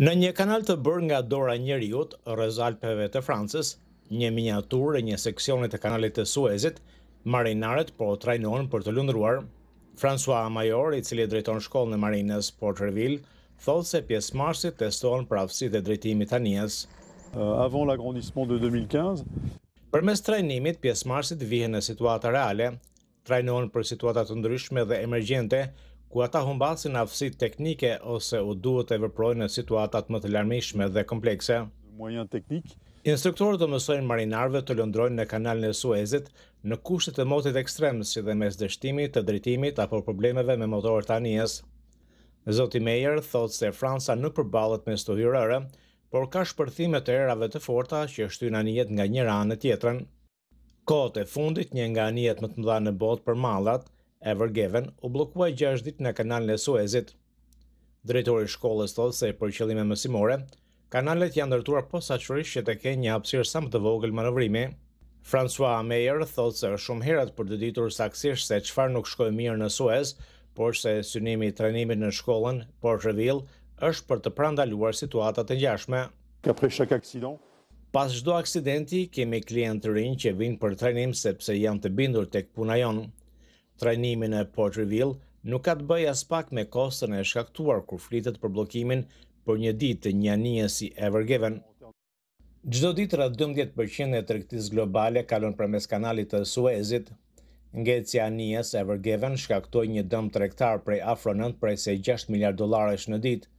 Në një kanal të bërë nga dora njeriut, Rezalpeve të Francës, një miniaturë e një seksionit të kanalit të Suezit, marinaret po trajnohen për të lundruar. François Major, i cili drejton shkollë në marines Porterville, thotë se pjesë marsit testohen për afsi dhe drejtimi të njës. Uh, avant de 2015. Për mes trajnimit, pjesë marsit vihen në situata reale, trajnohen për situatat të ndryshme dhe emergjente, ku ata humbasin aftësi teknike ose u duhet të vëprojnë në situatat më të larmishme dhe komplekse. Instruktorët të mësojnë marinarve të lëndrojnë në kanalin e Suezit në kushtet e motit ekstremës si dhe mes dështimit të drejtimit apo problemeve me motorët anijës. Zoti Meyer thotë se Franca nuk përballet me stuhyrëre, por ka shpërthime të erave të forta që në anijet nga njëra në tjetrën. Kohët e fundit një nga anijet më të mëdha në botë për mallat, Ever Given u blokua 6 ditë në kanalin e Suezit. Drejtori i shkollës thotë se për qëllime mësimore, kanalet janë ndërtuar posaçërisht që të kenë një hapësirë sa më të vogël manovrimi. François Meyer thotë se është shumë herat për të ditur saktësisht se çfarë nuk shkoi mirë në Suez, por se synimi i trajnimit në shkollën Port është për të prandaluar situata të ngjashme. Ka për shkak Pas çdo aksidenti kemi klientë rinj që vijnë për trajnim sepse janë të bindur tek puna jonë. Trajnimin e Port Reveal nuk ka të bëjë as pak me kostën e shkaktuar kur flitet për bllokimin për një ditë të një anije si Evergiven. Gjdo ditë rrët 12% e trektis globale kalon për mes kanalit të Suezit. Nge të Ever Given Evergiven shkaktoj një dëm të rektar prej afro nëndë prej se 6 miljard dolarës në ditë.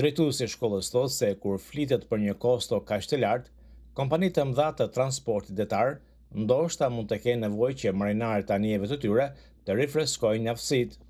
Drejtu si shkollës thotë se kur flitet për një kosto ka të lartë, kompanitë të mdhatë të transportit detarë ndoshta mund të kenë nevojë që marinarët anijeve të tyre të rifreskojnë aftësitë.